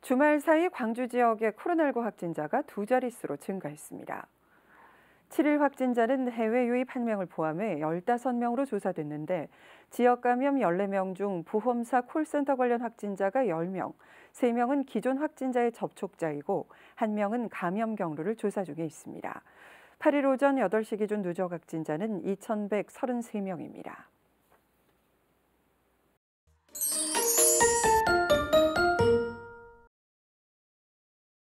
주말 사이 광주 지역의 코로나19 확진자가 두 자릿수로 증가했습니다. 7일 확진자는 해외 유입 1명을 포함해 15명으로 조사됐는데 지역 감염 14명 중 보험사 콜센터 관련 확진자가 10명, 3명은 기존 확진자의 접촉자이고 1명은 감염 경로를 조사 중에 있습니다. 8일 오전 8시 기준 누적 확진자는 2,133명입니다.